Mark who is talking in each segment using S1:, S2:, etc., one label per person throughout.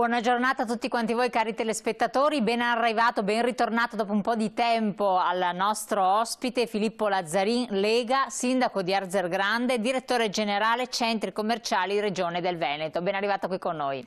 S1: Buona giornata a tutti quanti voi cari telespettatori, ben arrivato, ben ritornato dopo un po' di tempo al nostro ospite Filippo Lazzarin, Lega, sindaco di Arzer Grande, direttore generale centri commerciali Regione del Veneto. Ben arrivato qui con noi.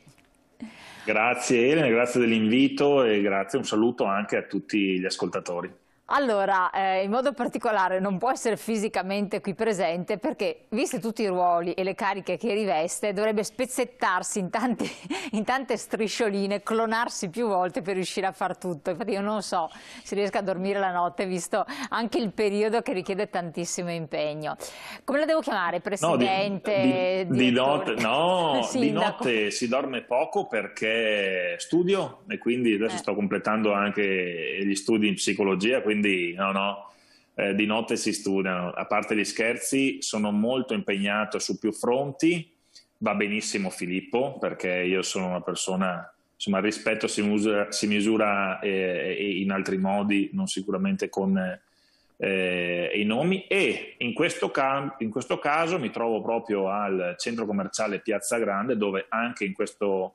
S2: Grazie Elena, grazie dell'invito e grazie, un saluto anche a tutti gli ascoltatori.
S1: Allora, eh, in modo particolare non può essere fisicamente qui presente perché, visti tutti i ruoli e le cariche che riveste, dovrebbe spezzettarsi in, tanti, in, tante striscioline, clonarsi più volte per riuscire a far tutto. Infatti io non so se riesco a dormire la notte, visto anche il periodo che richiede tantissimo impegno. Come la devo chiamare? Presidente? No, di, di, di notte, no, di notte
S2: si dorme poco perché studio e quindi adesso eh. sto completando anche gli studi in psicologia, quindi quindi no, no, eh, di notte si studiano. A parte gli scherzi, sono molto impegnato su più fronti, va benissimo Filippo, perché io sono una persona, insomma, il rispetto si, usa, si misura eh, in altri modi, non sicuramente con... Eh, i nomi e in questo, in questo, caso mi trovo proprio al centro commerciale Piazza Grande dove anche in questo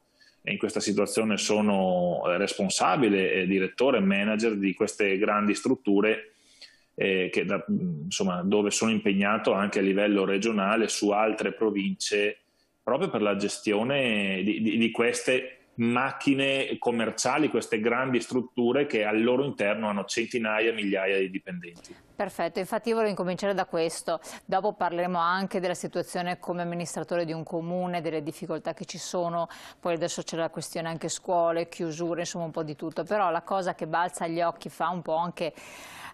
S2: in questa situazione sono eh, responsabile, eh, direttore, manager di queste grandi strutture eh, che, da, insomma, dove sono impegnato anche a livello regionale su altre province proprio per la gestione di, di, di queste macchine commerciali, queste grandi strutture che al loro interno hanno centinaia, migliaia di dipendenti.
S1: Perfetto, infatti io volevo incominciare da questo, dopo parleremo anche della situazione come amministratore di un comune, delle difficoltà che ci sono, poi adesso c'è la questione anche scuole, chiusure, insomma un po' di tutto, però la cosa che balza agli occhi fa un po' anche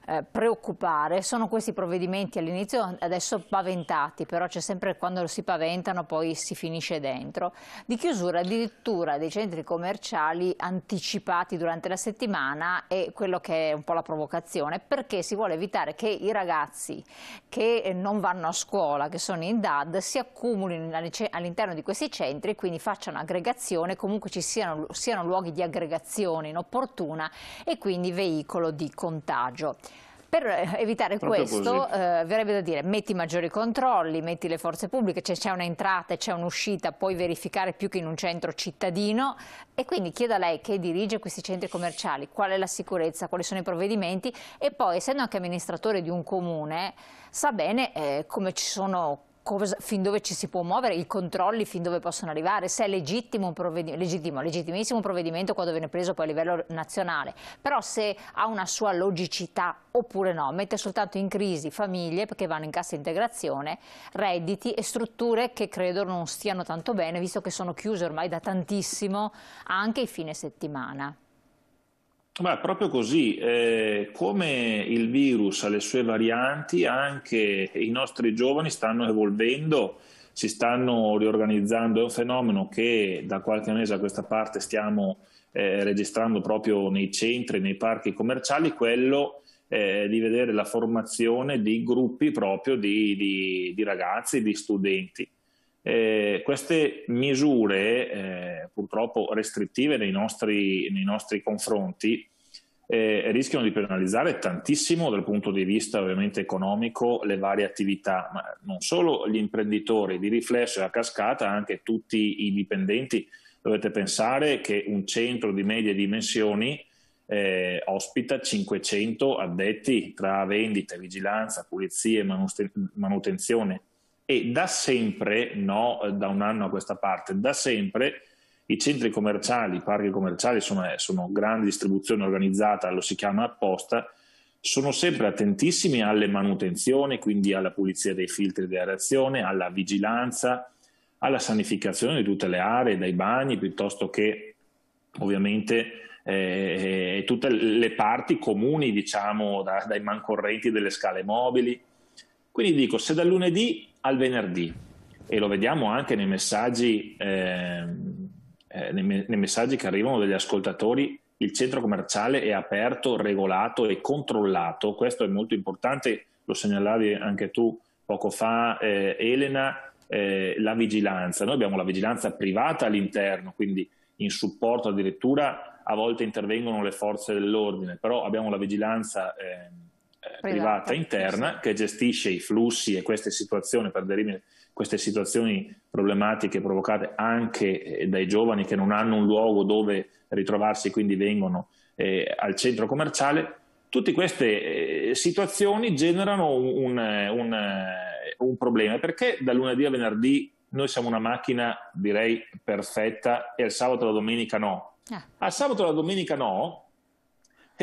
S1: eh, preoccupare sono questi provvedimenti all'inizio adesso paventati, però c'è sempre quando si paventano poi si finisce dentro, di chiusura addirittura dei centri commerciali anticipati durante la settimana e quello che è un po' la provocazione, perché si vuole evitare che i ragazzi che eh, non vanno a scuola, che sono in DAD, si accumulino all'interno di questi centri e quindi facciano aggregazione, comunque ci siano, siano luoghi di aggregazione inopportuna e quindi veicolo di contagio. Per eh, evitare Proprio questo eh, verrebbe da dire metti maggiori controlli, metti le forze pubbliche, c'è un'entrata e c'è un'uscita, puoi verificare più che in un centro cittadino e quindi chiedo a lei che dirige questi centri commerciali qual è la sicurezza, quali sono i provvedimenti e poi essendo anche amministratore di un comune sa bene eh, come ci sono cosa, fin dove ci si può muovere, i controlli fin dove possono arrivare, se è legittimo un provvedimento, legittimo, legittimissimo un provvedimento quando viene preso poi a livello nazionale, però se ha una sua logicità oppure no, mette soltanto in crisi famiglie che vanno in cassa integrazione, redditi e strutture che credo non stiano tanto bene, visto che sono chiuse ormai da tantissimo anche i fine settimana.
S2: Ma proprio così, eh, come il virus ha le sue varianti, anche i nostri giovani stanno evolvendo, si stanno riorganizzando, è un fenomeno che da qualche mese a questa parte stiamo eh, registrando proprio nei centri, nei parchi commerciali, quello eh, di vedere la formazione di gruppi proprio di, di, di ragazzi, di studenti eh, queste misure eh, purtroppo restrittive nei nostri, nei nostri confronti eh, rischiano di penalizzare tantissimo dal punto di vista ovviamente economico le varie attività, ma non solo gli imprenditori, di riflesso e a cascata anche tutti i dipendenti. Dovete pensare che un centro di medie dimensioni eh, ospita 500 addetti tra vendita, vigilanza, pulizie, manuten- manutenzione e da sempre, no da un anno a questa parte, da sempre i centri commerciali, i parchi commerciali, insomma, sono eh, grande distribuzione organizzata, lo si chiama apposta, sono sempre attentissimi alle manutenzioni, quindi alla pulizia dei filtri di aerazione, alla vigilanza, alla sanificazione di tutte le aree, dai bagni, piuttosto che ovviamente eh, eh tutte le parti comuni, diciamo, da, dai mancorrenti delle scale mobili. Quindi dico, se da lunedì al venerdì e lo vediamo anche nei messaggi, ehm, eh, nei, messaggi che arrivano dagli ascoltatori il centro commerciale è aperto, regolato e controllato, questo è molto importante, lo segnalavi anche tu poco fa eh, Elena, eh, la vigilanza, noi abbiamo la vigilanza privata all'interno, quindi in supporto addirittura a volte intervengono le forze dell'ordine, però abbiamo la vigilanza eh, eh, privata interna che gestisce i flussi e queste situazioni per derivare queste situazioni problematiche provocate anche eh, dai giovani che non hanno un luogo dove ritrovarsi, quindi vengono eh, al centro commerciale, tutte queste eh, situazioni generano un, un, un, eh, problema perché da lunedì a venerdì noi siamo una macchina direi perfetta e al sabato e la domenica no. Ah. Al sabato e la domenica no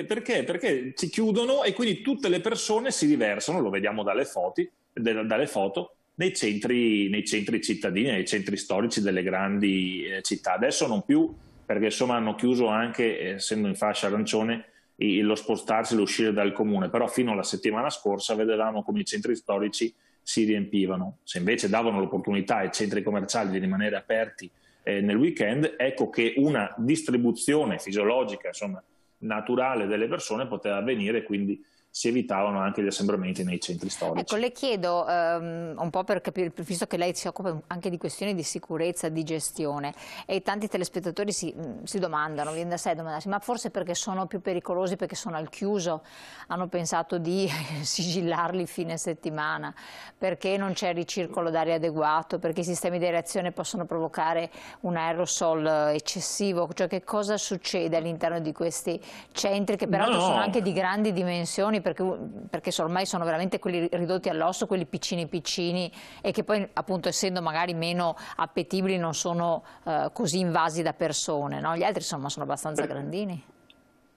S2: perché? Perché ci chiudono e quindi tutte le persone si riversano, lo vediamo dalle, foti, dalle foto, nei centri, nei centri, cittadini, nei centri storici delle grandi eh, città. Adesso non più, perché insomma hanno chiuso anche, eh, essendo in fascia arancione, lo spostarsi, l'uscire dal comune, però fino alla settimana scorsa vedevamo come i centri storici si riempivano. Se invece davano l'opportunità ai centri commerciali di rimanere aperti eh, nel weekend, ecco che una distribuzione fisiologica, insomma, naturale delle persone poteva avvenire, quindi si evitavano anche gli assembramenti nei centri storici. Ecco,
S1: le chiedo um, un po' per capire, visto che lei si occupa anche di questioni di sicurezza, di gestione, e tanti telespettatori si, mm, si domandano, viene da sé domandarsi, ma forse perché sono più pericolosi, perché sono al chiuso, hanno pensato di sigillarli fine settimana, perché non c'è ricircolo d'aria adeguato, perché i sistemi di reazione possono provocare un aerosol eccessivo, cioè che cosa succede all'interno di questi centri che peraltro no, no. sono anche di grandi dimensioni perché, perché ormai sono veramente quelli ridotti all'osso, quelli piccini piccini e che poi appunto essendo magari meno appetibili non sono eh, così invasi da persone, no? gli altri insomma sono abbastanza grandini.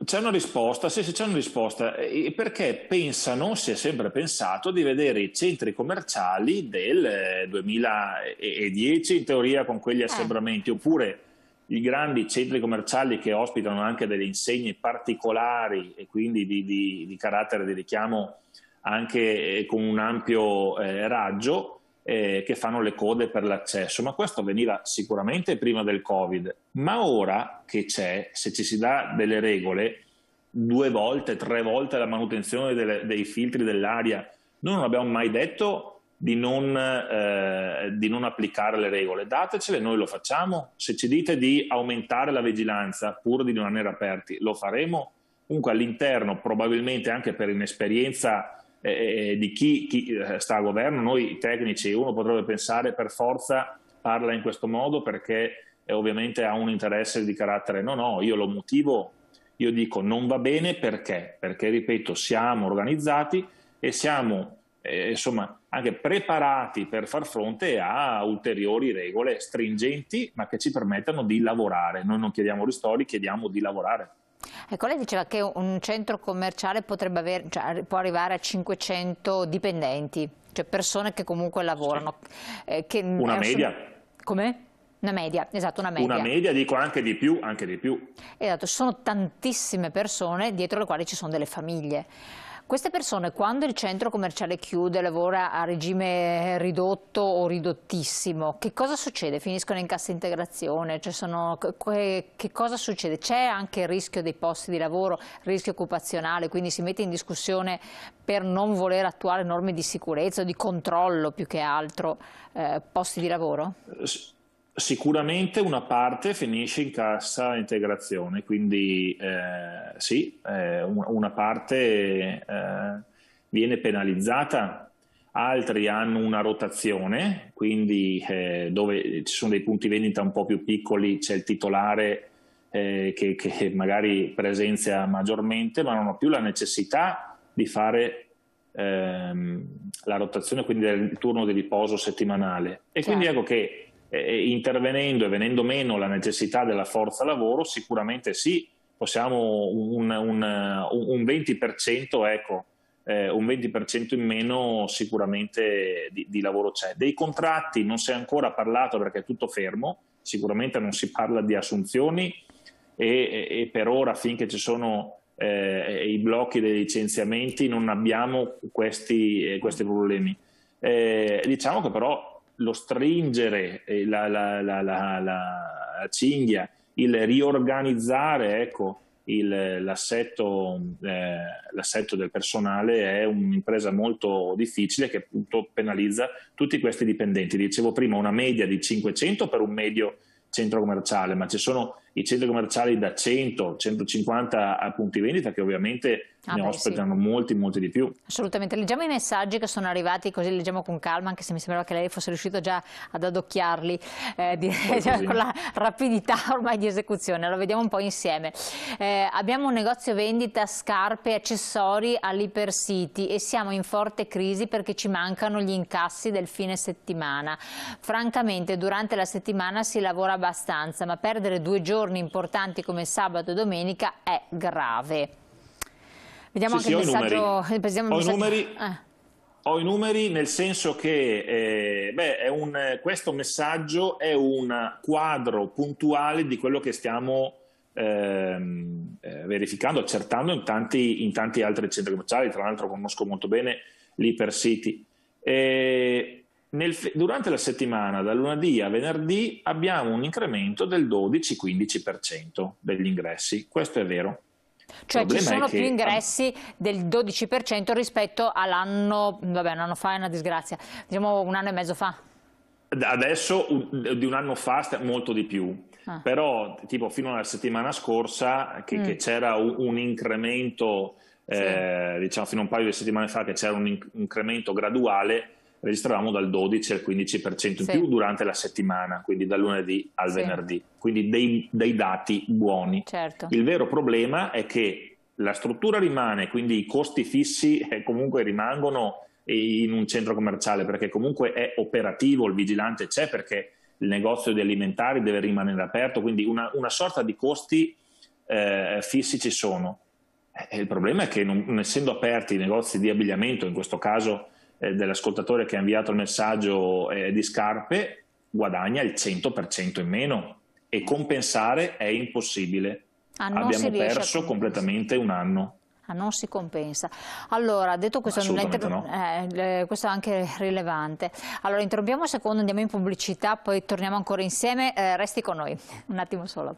S2: C'è una risposta, sì, sì, c'è una risposta, perché pensano, si è sempre pensato, di vedere i centri commerciali del 2010 eh, in teoria con quegli eh. assembramenti, eh. oppure i grandi centri commerciali che ospitano anche delle insegne particolari e quindi di, di, di carattere di richiamo anche eh, con un ampio eh, raggio eh, che fanno le code per l'accesso, ma questo veniva sicuramente prima del Covid, ma ora che c'è, se ci si dà delle regole, due volte, tre volte la manutenzione delle, dei filtri dell'aria, noi non abbiamo mai detto di non, eh, di non, applicare le regole. Datecele, noi lo facciamo. Se ci dite di aumentare la vigilanza pur di rimanere aperti, lo faremo. Comunque all'interno, probabilmente anche per inesperienza eh, eh di chi, chi, eh, sta a governo, noi tecnici, uno potrebbe pensare per forza parla in questo modo perché eh, ovviamente ha un interesse di carattere. No, no, io lo motivo, io dico non va bene perché, perché ripeto, siamo organizzati e siamo eh, insomma, anche preparati per far fronte a ulteriori regole stringenti, ma che ci permettano di lavorare. Noi non chiediamo ristori, chiediamo di lavorare.
S1: Ecco, lei diceva che un centro commerciale aver, cioè, può arrivare a 500 dipendenti, cioè persone che comunque lavorano. Sì. Eh, che una media. Su... Come? Una media, esatto, una media. Una media,
S2: dico anche di più, anche di più.
S1: Esatto, sono tantissime persone dietro le quali ci sono delle famiglie. Queste persone quando il centro commerciale chiude, lavora a regime ridotto o ridottissimo, che cosa succede? Finiscono in cassa integrazione? Cioè sono, che cosa succede? C'è anche il rischio dei posti di lavoro, rischio occupazionale, quindi si mette in discussione per non voler attuare norme di sicurezza o di controllo più che altro eh, posti di lavoro?
S2: S Sicuramente una parte finisce in cassa integrazione, quindi eh, sì, eh, una parte eh, viene penalizzata, altri hanno una rotazione, quindi eh, dove ci sono dei punti vendita un po' più piccoli c'è il titolare eh, che, che magari presenzia maggiormente, ma non ha più la necessità di fare ehm, la rotazione, quindi del turno di riposo settimanale. E certo. quindi ecco che eh, intervenendo e venendo meno la necessità della forza lavoro, sicuramente sì, possiamo un, un, un 20%, ecco, eh, un 20% in meno sicuramente di, di lavoro c'è. Dei contratti non si è ancora parlato perché è tutto fermo, sicuramente non si parla di assunzioni e, e, e per ora finché ci sono eh, i blocchi dei licenziamenti non abbiamo questi, eh, questi problemi. Eh, diciamo che però lo stringere, eh, la, la, la, la cinghia, il riorganizzare ecco, il, l'assetto, eh, l'assetto, del personale è un'impresa molto difficile che appunto penalizza tutti questi dipendenti. Dicevo prima una media di 500 per un medio centro commerciale, ma ci sono i centri commerciali da 100, 150 punti vendita che ovviamente ah, ne beh, ospitano sì. molti, molti di più.
S1: Assolutamente, leggiamo i messaggi che sono arrivati così leggiamo con calma anche se mi sembrava che lei fosse riuscito già ad adocchiarli eh, di, cioè, con la rapidità ormai di esecuzione, lo vediamo un po' insieme. Eh, abbiamo un negozio vendita scarpe e accessori all'Ipercity e siamo in forte crisi perché ci mancano gli incassi del fine settimana. Francamente durante la settimana si lavora abbastanza ma perdere due giorni giorni importanti come sabato e domenica è grave. Vediamo sì, anche sì, il messaggio... Numeri. Il messaggio. Numeri, eh.
S2: Ho i numeri nel senso che eh, beh, un, questo messaggio è un quadro puntuale di quello che stiamo Ehm, eh, verificando, accertando in tanti, in tanti, altri centri commerciali, tra l'altro conosco molto bene l'Hyper City. E nel, durante la settimana, da lunedì a venerdì, abbiamo un incremento del 12-15% degli ingressi. Questo è vero. Cioè ci sono che... più
S1: ingressi del 12% rispetto all'anno, vabbè un anno fa è una disgrazia, diciamo un anno e mezzo fa.
S2: Adesso di un anno fa molto di più, ah. però tipo fino alla settimana scorsa che, mm. che c'era un, un incremento, sì. eh, diciamo fino a un paio di settimane fa che c'era un incremento graduale, registravamo dal 12 al 15% in sì. più durante la settimana, quindi dal lunedì al sì. venerdì, quindi dei, dei dati buoni. Certo. Il vero problema è che la struttura rimane, quindi i costi fissi eh, comunque rimangono eh, in un centro commerciale perché comunque è operativo, il vigilante c'è perché il negozio di alimentari deve rimanere aperto, quindi una, una sorta di costi eh, fissi ci sono. E eh, il problema è che non, non essendo aperti i negozi di abbigliamento, in questo caso eh, dell'ascoltatore che ha inviato il messaggio eh, di scarpe guadagna il 100% in meno e compensare è impossibile.
S1: Ah, Abbiamo perso
S2: completamente un anno.
S1: Ah, non si compensa. Allora, detto questo, no. Eh, eh, questo è anche rilevante. Allora, interrompiamo un secondo, andiamo in pubblicità, poi torniamo ancora insieme. Eh, resti con noi, un attimo solo.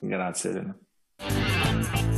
S2: Grazie Elena.